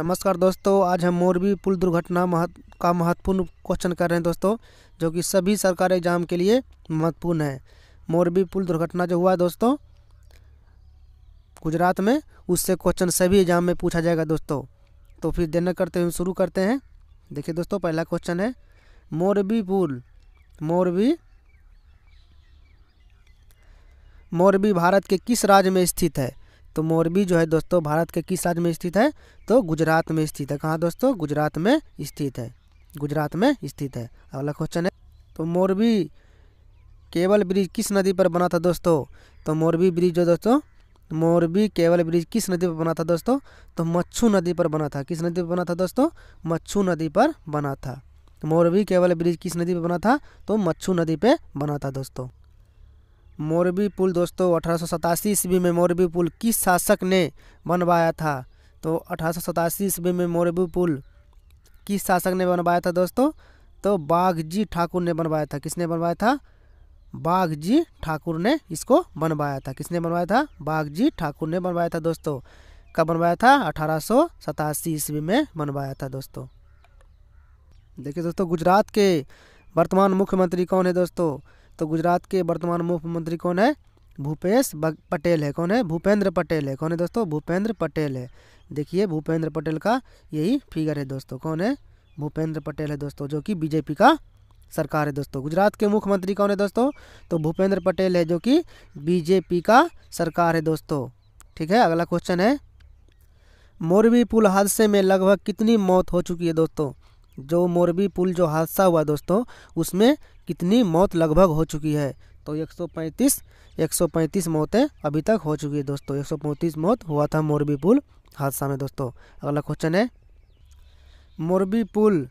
नमस्कार दोस्तों आज हम मोरबी पुल दुर्घटना महत, का महत्वपूर्ण क्वेश्चन कर रहे हैं दोस्तों जो कि सभी सरकारी एग्जाम के लिए महत्वपूर्ण है मोरबी पुल दुर्घटना जो हुआ दोस्तों गुजरात में उससे क्वेश्चन सभी एग्जाम में पूछा जाएगा दोस्तों तो फिर देना करते हुए शुरू करते हैं देखिए दोस्तों पहला क्वेश्चन है मोरबी पुल मोरबी मोरबी भारत के किस राज्य में स्थित है तो मोरबी जो है दोस्तों भारत के किस राज्य में स्थित है तो गुजरात में स्थित है कहाँ दोस्तों गुजरात में स्थित है गुजरात में स्थित है अगला क्वेश्चन है तो मोरबी केवल ब्रिज किस नदी पर बना था दोस्तों तो मोरबी ब्रिज जो दोस्तों मोरबी केवल ब्रिज किस नदी पर बना था दोस्तों तो मच्छू नदी पर बना था किस नदी पर बना था दोस्तों मच्छू नदी पर बना था मोरबी केवल ब्रिज किस नदी पर बना था तो मच्छू नदी पर बना था दोस्तों मोरबी पुल दोस्तों अठारह ईस्वी में मोरबी पुल किस शासक ने बनवाया था तो अठारह ईस्वी में मोरबी पुल किस शासक ने बनवाया था दोस्तों तो बाघजी ठाकुर ने बनवाया था किसने बनवाया था बाघजी ठाकुर ने इसको बनवाया था किसने बनवाया था बाघजी ठाकुर ने बनवाया था दोस्तों कब बनवाया था अठारह ईस्वी में बनवाया था दोस्तों देखिए दोस्तों गुजरात के वर्तमान मुख्यमंत्री कौन है दोस्तों तो गुजरात के वर्तमान मुख्यमंत्री कौन है भूपेश पटेल है कौन है भूपेंद्र पटेल है कौन है दोस्तों भूपेंद्र पटेल है देखिए भूपेंद्र पटेल का यही फिगर है दोस्तों कौन है भूपेंद्र पटेल है दोस्तों जो कि बीजेपी का सरकार है दोस्तों गुजरात के मुख्यमंत्री कौन है दोस्तों तो भूपेंद्र पटेल है जो कि बीजेपी का सरकार है दोस्तों ठीक है अगला क्वेश्चन है मोरबी पुल हादसे में लगभग कितनी मौत हो चुकी है दोस्तों जो मोरबी पुल जो हादसा हुआ दोस्तों उसमें कितनी मौत लगभग हो चुकी है तो 135 135 मौतें अभी तक हो चुकी है दोस्तों एक मौत हुआ था मोरबी पुल हादसा में दोस्तों अगला क्वेश्चन है मोरबी पुल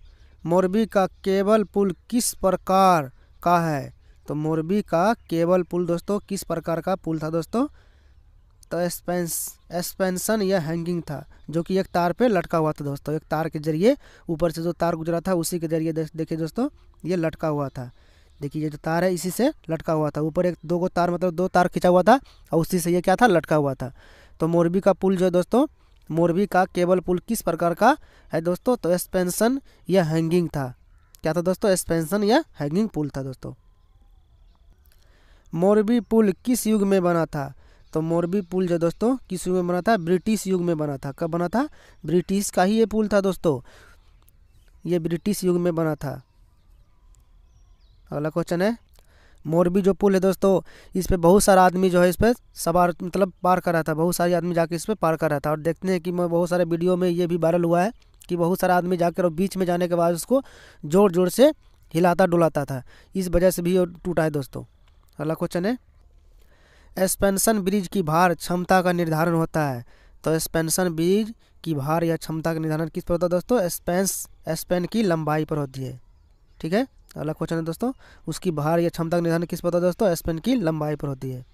मोरबी का केबल पुल किस प्रकार का है तो मोरबी का केबल पुल दोस्तों किस प्रकार का पुल था दोस्तों तो एस्पेंस एस्पेंसन या हैंगिंग था जो कि एक तार पे लटका हुआ था दोस्तों एक तार के जरिए ऊपर से जो तार गुजरा था उसी के जरिए देखिए दोस्तों ये लटका हुआ था देखिए ये जो तार है इसी से लटका हुआ था ऊपर एक दो गो तार मतलब दो तार खिंचा हुआ था और उसी से ये क्या था लटका हुआ था तो मोरबी का पुल जो है दोस्तों मोरबी का केबल पुल किस प्रकार का है दोस्तों तो एक्सपेंसन या हैंगिंग था क्या था दोस्तों एक्सपेंसन या हैंगिंग पुल था दोस्तों मोरबी पुल किस युग में बना था तो मोरबी पुल जो दोस्तों किस युग में बना था ब्रिटिश युग में बना था कब बना था ब्रिटिश का ही ये पुल था दोस्तों ये ब्रिटिश युग में बना था अगला क्वेश्चन है मोरबी जो पुल है दोस्तों इस पर बहुत सारा आदमी जो है इस पर सवार मतलब पार कर रहा था बहुत सारे आदमी जाकर इस पर पार कर रहा था और देखते हैं कि मैं बहुत सारे वीडियो में ये भी वायरल हुआ है कि बहुत सारा आदमी जाकर और बीच में जाने के बाद उसको जोर जोर से हिलाता डुलाता था इस वजह से भी वो टूटा है दोस्तों अगला क्वेश्चन है एक्सपेंसन ब्रिज की भार क्षमता का निर्धारण होता है तो एक्सपेंसन ब्रिज की भार या क्षमता का निर्धारण किस पर होता है दोस्तों एक्सपेंस एक्सपेन की लंबाई पर होती है ठीक है अगला क्वेश्चन है दोस्तों उसकी भार या क्षमता का निर्धारण किस पर होता है दोस्तों स्पेन की लंबाई पर होती है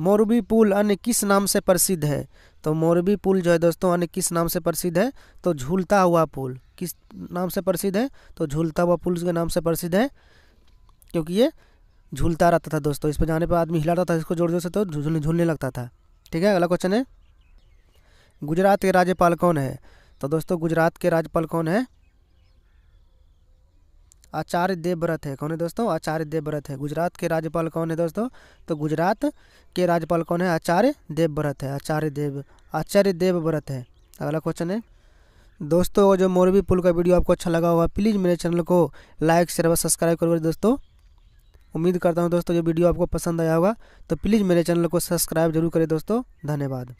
मोरबी पुल अन्य किस नाम से प्रसिद्ध है तो मोरबी पुल जो है दोस्तों अन्य किस नाम से प्रसिद्ध है तो झूलता हुआ पुल किस नाम से प्रसिद्ध है तो झूलता हुआ पुल के नाम से प्रसिद्ध है क्योंकि ये झूलता रहता था दोस्तों इस पर जाने पर आदमी हिलाता था इसको जोर जोर से तो झूलने झूलने लगता था ठीक है अगला क्वेश्चन है गुजरात के राज्यपाल कौन है तो दोस्तों गुजरात के राज्यपाल कौन है आचार्य देवव्रत है कौन है दोस्तों आचार्य देवव्रत है गुजरात के राज्यपाल कौन है दोस्तों तो गुजरात के राज्यपाल कौन है आचार्य देवव्रत है आचार्य देव आचार्य देवव्रत है अगला क्वेश्चन है दोस्तों जो मोरबी पुल का वीडियो आपको अच्छा लगा होगा प्लीज़ मेरे चैनल को लाइक शेयर और सब्सक्राइब करो दोस्तों उम्मीद करता हूँ दोस्तों ये वीडियो आपको पसंद आया होगा तो प्लीज़ मेरे चैनल को सब्सक्राइब जरूर करें दोस्तों धन्यवाद